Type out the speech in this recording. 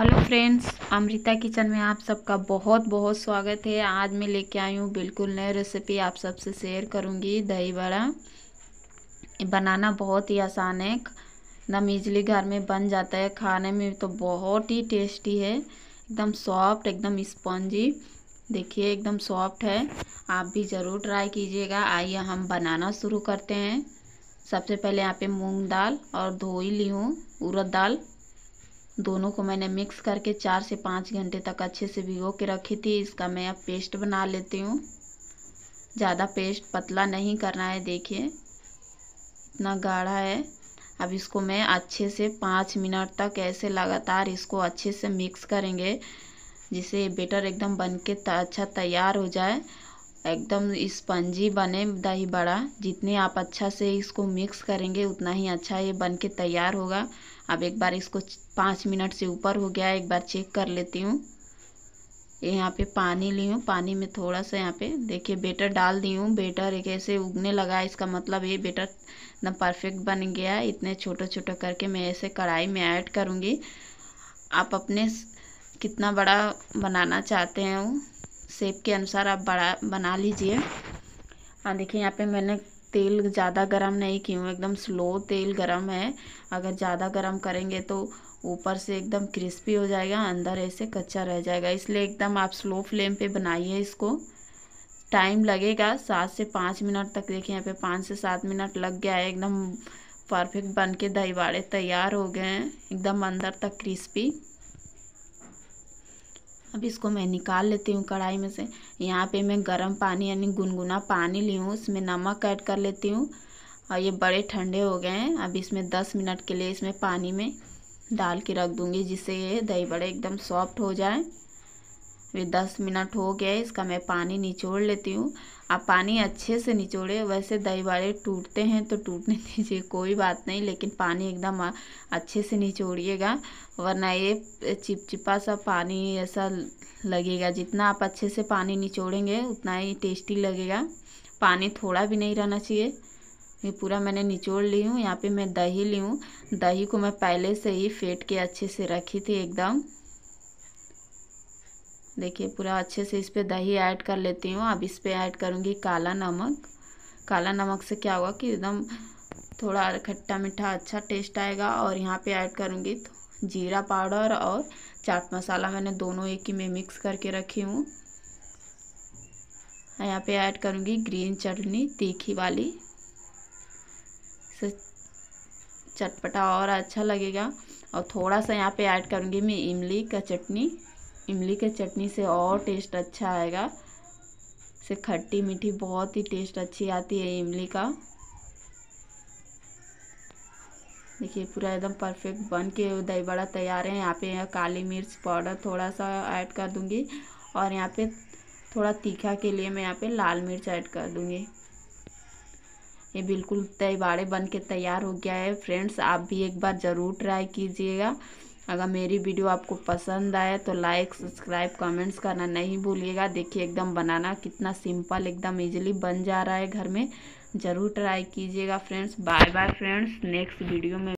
hello friends Amrita kitchen में आप सबका बहुत बहुत स्वागत है आज मैं लेके आई हूँ बिल्कुल नई रेसिपी आप सबसे शेयर करूँगी दही बड़ा बनाना बहुत ही आसान है एकदम इजली घर में बन जाता है खाने में तो बहुत ही टेस्टी है एकदम सॉफ्ट एकदम स्पॉन्जी देखिए एकदम सॉफ्ट है आप भी ज़रूर ट्राई कीजिएगा आइए हम बनाना शुरू करते हैं सबसे पहले यहाँ पे मूंग दाल और धोई ली हूँ उड़द दाल दोनों को मैंने मिक्स करके चार से पाँच घंटे तक अच्छे से भिगो के रखी थी इसका मैं अब पेस्ट बना लेती हूँ ज़्यादा पेस्ट पतला नहीं करना है देखिए इतना गाढ़ा है अब इसको मैं अच्छे से पाँच मिनट तक ऐसे लगातार इसको अच्छे से मिक्स करेंगे जिससे बेटर एकदम बन के अच्छा तैयार हो जाए एकदम स्पंजी बने दही बड़ा जितने आप अच्छा से इसको मिक्स करेंगे उतना ही अच्छा ये बन के तैयार होगा अब एक बार इसको पाँच मिनट से ऊपर हो गया एक बार चेक कर लेती हूँ यहाँ पे पानी ली हूँ पानी में थोड़ा सा यहाँ पे देखिए बेटर डाल दी हूँ बेटर एक ऐसे उगने लगा इसका मतलब ये बेटर ना परफेक्ट बन गया इतने छोटा छोटा करके मैं ऐसे कढ़ाई में ऐड करूँगी आप अपने कितना बड़ा बनाना चाहते हैं वो सेप के अनुसार आप बड़ा बना लीजिए हाँ देखिए यहाँ पे मैंने तेल ज़्यादा गर्म नहीं की हूँ एकदम स्लो तेल गर्म है अगर ज़्यादा गर्म करेंगे तो ऊपर से एकदम क्रिस्पी हो जाएगा अंदर ऐसे कच्चा रह जाएगा इसलिए एकदम आप स्लो फ्लेम पे बनाइए इसको टाइम लगेगा सात से पाँच मिनट तक देखिए यहाँ पे पाँच से सात मिनट लग गया है एकदम परफेक्ट बन के दही बाड़े तैयार हो गए हैं एकदम अंदर तक क्रिस्पी अब इसको मैं निकाल लेती हूँ कढ़ाई में से यहाँ पे मैं गरम पानी यानी गुनगुना पानी ली हूँ इसमें नमक ऐड कर लेती हूँ और ये बड़े ठंडे हो गए हैं अब इसमें दस मिनट के लिए इसमें पानी में डाल के रख दूँगी जिससे ये दही बड़े एकदम सॉफ्ट हो जाए अभी दस मिनट हो गया है इसका मैं पानी निचोड़ लेती हूँ आप पानी अच्छे से निचोड़े वैसे दही वाले टूटते हैं तो टूटने दीजिए कोई बात नहीं लेकिन पानी एकदम अच्छे से निचोड़िएगा वरना ये चिपचिपा सा पानी ऐसा लगेगा जितना आप अच्छे से पानी निचोड़ेंगे उतना ही टेस्टी लगेगा पानी थोड़ा भी नहीं रहना चाहिए ये पूरा मैंने निचोड़ ली हूँ यहाँ पे मैं दही ली हूँ दही को मैं पहले से ही फेंट के अच्छे से रखी थी एकदम देखिए पूरा अच्छे से इस पर दही ऐड कर लेती हूँ अब इस पर ऐड करूँगी काला नमक काला नमक से क्या होगा कि एकदम थोड़ा खट्टा मीठा अच्छा टेस्ट आएगा और यहाँ पे ऐड करूँगी तो जीरा पाउडर और चाट मसाला मैंने दोनों एक ही में मिक्स करके रखी हूँ यहाँ पे ऐड करूँगी ग्रीन चटनी तीखी वाली चटपटा और अच्छा लगेगा और थोड़ा सा यहाँ पे ऐड करूँगी मैं इमली का चटनी इमली के चटनी से और टेस्ट अच्छा आएगा से खट्टी मीठी बहुत ही टेस्ट अच्छी आती है इमली का देखिए पूरा एकदम परफेक्ट बन के दही बड़ा तैयार है यहाँ पे काली मिर्च पाउडर थोड़ा सा ऐड कर दूंगी और यहाँ पे थोड़ा तीखा के लिए मैं यहाँ पे लाल मिर्च ऐड कर दूँगी ये बिल्कुल दही बाड़े बन के तैयार हो गया है फ्रेंड्स आप भी एक बार ज़रूर ट्राई कीजिएगा अगर मेरी वीडियो आपको पसंद आए तो लाइक सब्सक्राइब कमेंट्स करना नहीं भूलिएगा देखिए एकदम बनाना कितना सिंपल एकदम इजीली बन जा रहा है घर में ज़रूर ट्राई कीजिएगा friends bye bye friends next video में